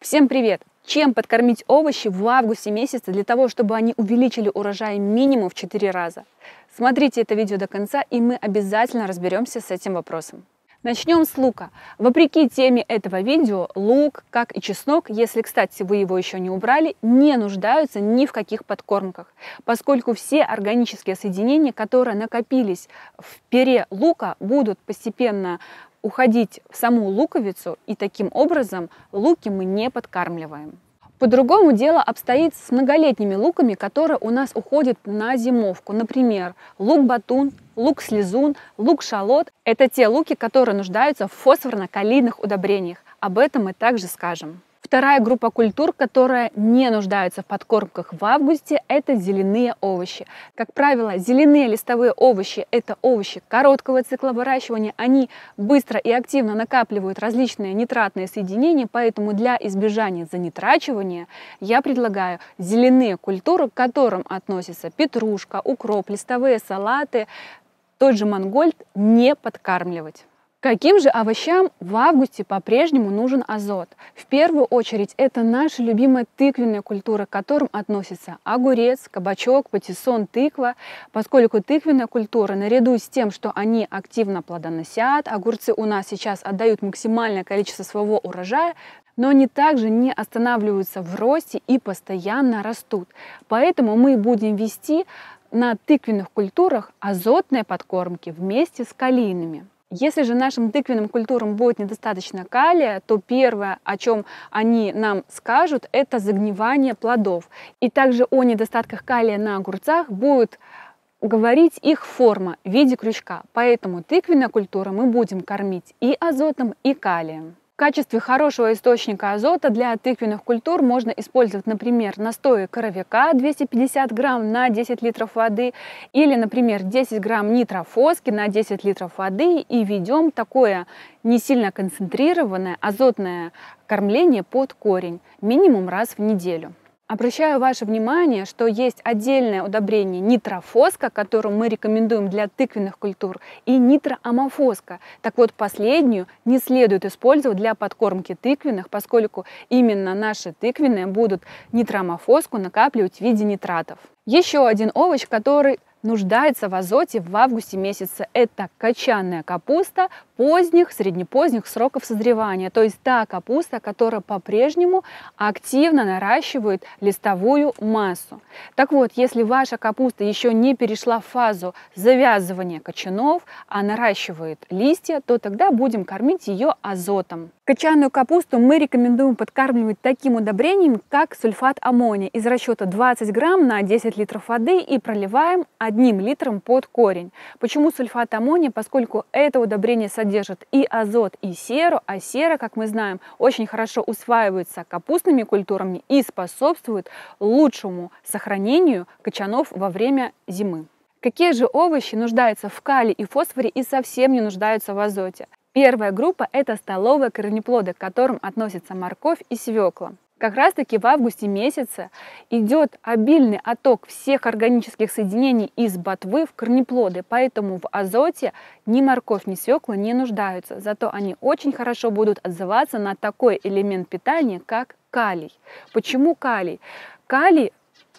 Всем привет! Чем подкормить овощи в августе месяце для того, чтобы они увеличили урожай минимум в 4 раза? Смотрите это видео до конца, и мы обязательно разберемся с этим вопросом. Начнем с лука. Вопреки теме этого видео, лук, как и чеснок, если, кстати, вы его еще не убрали, не нуждаются ни в каких подкормках, поскольку все органические соединения, которые накопились в пере лука, будут постепенно уходить в саму луковицу, и таким образом луки мы не подкармливаем. По-другому дело обстоит с многолетними луками, которые у нас уходят на зимовку. Например, лук-батун, лук-слезун, лук-шалот. Это те луки, которые нуждаются в фосфорно-калийных удобрениях. Об этом мы также скажем. Вторая группа культур, которая не нуждается в подкормках в августе, это зеленые овощи. Как правило, зеленые листовые овощи – это овощи короткого цикла выращивания. Они быстро и активно накапливают различные нитратные соединения, поэтому для избежания занитрачивания я предлагаю зеленые культуры, к которым относятся петрушка, укроп, листовые салаты, тот же мангольд, не подкармливать. Каким же овощам в августе по-прежнему нужен азот? В первую очередь это наша любимая тыквенная культура, к которым относятся огурец, кабачок, патиссон, тыква, поскольку тыквенная культура наряду с тем, что они активно плодоносят, огурцы у нас сейчас отдают максимальное количество своего урожая, но они также не останавливаются в росте и постоянно растут. Поэтому мы будем вести на тыквенных культурах азотные подкормки вместе с калийными. Если же нашим тыквенным культурам будет недостаточно калия, то первое, о чем они нам скажут, это загнивание плодов. И также о недостатках калия на огурцах будет говорить их форма в виде крючка. Поэтому тыквенная культура мы будем кормить и азотом, и калием. В качестве хорошего источника азота для тыквенных культур можно использовать, например, настои коровяка 250 грамм на 10 литров воды или, например, 10 грамм нитрофоски на 10 литров воды и ведем такое не сильно концентрированное азотное кормление под корень минимум раз в неделю. Обращаю ваше внимание, что есть отдельное удобрение нитрофоска, которое мы рекомендуем для тыквенных культур, и нитроамофоска. Так вот, последнюю не следует использовать для подкормки тыквенных, поскольку именно наши тыквенные будут нитроамофоску накапливать в виде нитратов. Еще один овощ, который нуждается в азоте в августе месяце. Это качанная капуста поздних, среднепоздних сроков созревания, то есть та капуста, которая по-прежнему активно наращивает листовую массу. Так вот, если ваша капуста еще не перешла в фазу завязывания кочанов, а наращивает листья, то тогда будем кормить ее азотом. Кочанную капусту мы рекомендуем подкармливать таким удобрением, как сульфат аммония из расчета 20 грамм на 10 литров воды и проливаем одним литром под корень. Почему сульфат аммония? Поскольку это удобрение содержит и азот, и серу, а сера, как мы знаем, очень хорошо усваивается капустными культурами и способствует лучшему сохранению кочанов во время зимы. Какие же овощи нуждаются в калии и фосфоре и совсем не нуждаются в азоте? Первая группа – это столовые корнеплоды, к которым относятся морковь и свекла. Как раз таки в августе месяце идет обильный отток всех органических соединений из ботвы в корнеплоды, поэтому в азоте ни морковь, ни свекла не нуждаются, зато они очень хорошо будут отзываться на такой элемент питания, как калий. Почему калий? Калий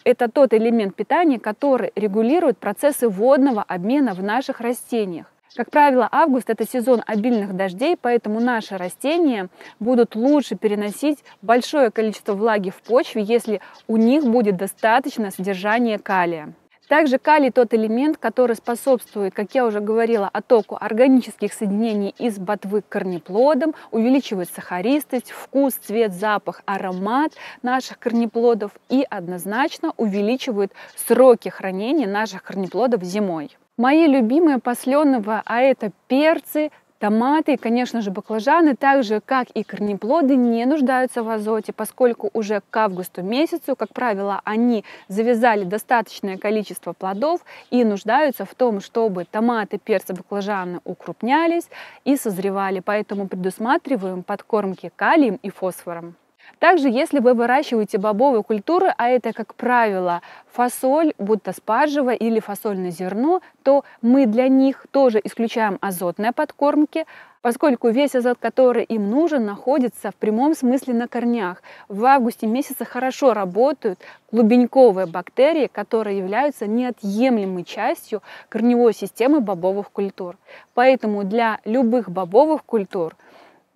это тот элемент питания, который регулирует процессы водного обмена в наших растениях. Как правило, август – это сезон обильных дождей, поэтому наши растения будут лучше переносить большое количество влаги в почве, если у них будет достаточно содержания калия. Также калий тот элемент, который способствует, как я уже говорила, оттоку органических соединений из ботвы к корнеплодам, увеличивает сахаристость, вкус, цвет, запах, аромат наших корнеплодов и однозначно увеличивает сроки хранения наших корнеплодов зимой. Мои любимые посленого, а это перцы, Томаты и, конечно же, баклажаны, так же, как и корнеплоды, не нуждаются в азоте, поскольку уже к августу месяцу, как правило, они завязали достаточное количество плодов и нуждаются в том, чтобы томаты, перцы, баклажаны укрупнялись и созревали. Поэтому предусматриваем подкормки калием и фосфором. Также, если вы выращиваете бобовые культуры, а это, как правило, фасоль, будто спаржевая или фасольное зерно, то мы для них тоже исключаем азотные подкормки, поскольку весь азот, который им нужен, находится в прямом смысле на корнях. В августе месяце хорошо работают клубеньковые бактерии, которые являются неотъемлемой частью корневой системы бобовых культур. Поэтому для любых бобовых культур –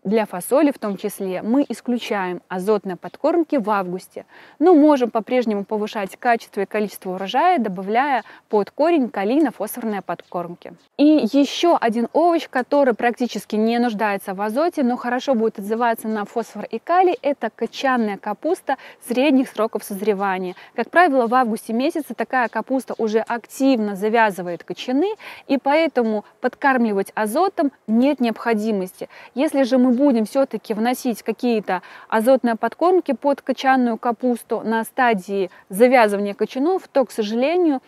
для фасоли в том числе мы исключаем азотные подкормки в августе, но можем по-прежнему повышать качество и количество урожая, добавляя под корень калийно-фосфорные подкормки. И еще один овощ, который практически не нуждается в азоте, но хорошо будет отзываться на фосфор и калий, это кочанная капуста средних сроков созревания. Как правило, в августе месяце такая капуста уже активно завязывает кочаны, и поэтому подкармливать азотом нет необходимости. Если же мы будем все-таки вносить какие-то азотные подкормки под кочанную капусту на стадии завязывания кочанов, то, к сожалению,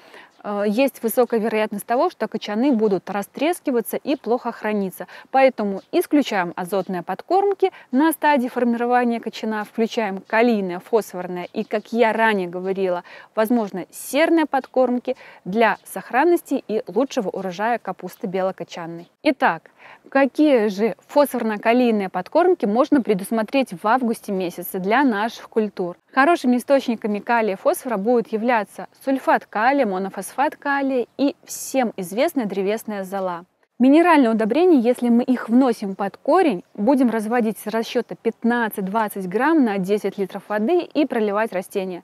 э, есть высокая вероятность того, что кочаны будут растрескиваться и плохо храниться. Поэтому исключаем азотные подкормки на стадии формирования кочана, включаем калийные, фосфорные и, как я ранее говорила, возможно, серные подкормки для сохранности и лучшего урожая капусты белокочанной. Итак, Какие же фосфорно-калийные подкормки можно предусмотреть в августе месяце для наших культур? Хорошими источниками калия и фосфора будут являться сульфат калия, монофосфат калия и всем известная древесная зола. Минеральные удобрения, если мы их вносим под корень, будем разводить с расчета 15-20 грамм на 10 литров воды и проливать растения.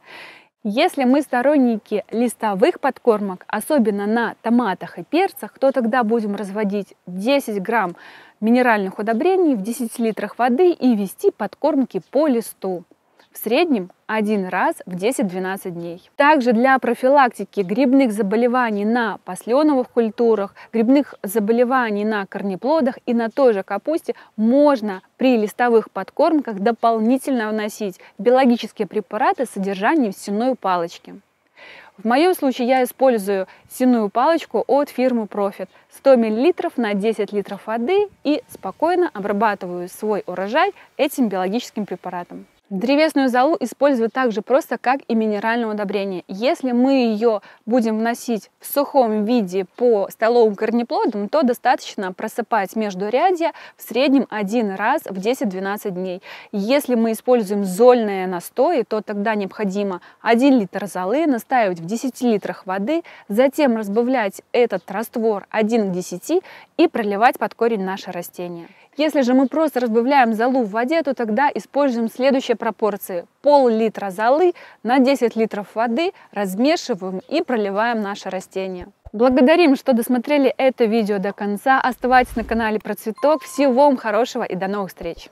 Если мы сторонники листовых подкормок, особенно на томатах и перцах, то тогда будем разводить 10 грамм минеральных удобрений в 10 литрах воды и вести подкормки по листу в среднем один раз в 10-12 дней. Также для профилактики грибных заболеваний на посленовых культурах, грибных заболеваний на корнеплодах и на той же капусте можно при листовых подкормках дополнительно вносить биологические препараты с содержанием сенной палочки. В моем случае я использую сенную палочку от фирмы Profit 100 мл на 10 литров воды и спокойно обрабатываю свой урожай этим биологическим препаратом. Древесную залу используют также просто как и минеральное удобрение. Если мы ее будем вносить в сухом виде по столовым корнеплодам, то достаточно просыпать между рядья в среднем один раз в 10-12 дней. Если мы используем зольные настои, то тогда необходимо 1 литр золы настаивать в 10 литрах воды, затем разбавлять этот раствор 1 к 10 и проливать под корень наше растение. Если же мы просто разбавляем золу в воде, то тогда используем следующие пропорции. Пол-литра золы на 10 литров воды размешиваем и проливаем наше растение. Благодарим, что досмотрели это видео до конца. Оставайтесь на канале Процветок. Всего вам хорошего и до новых встреч!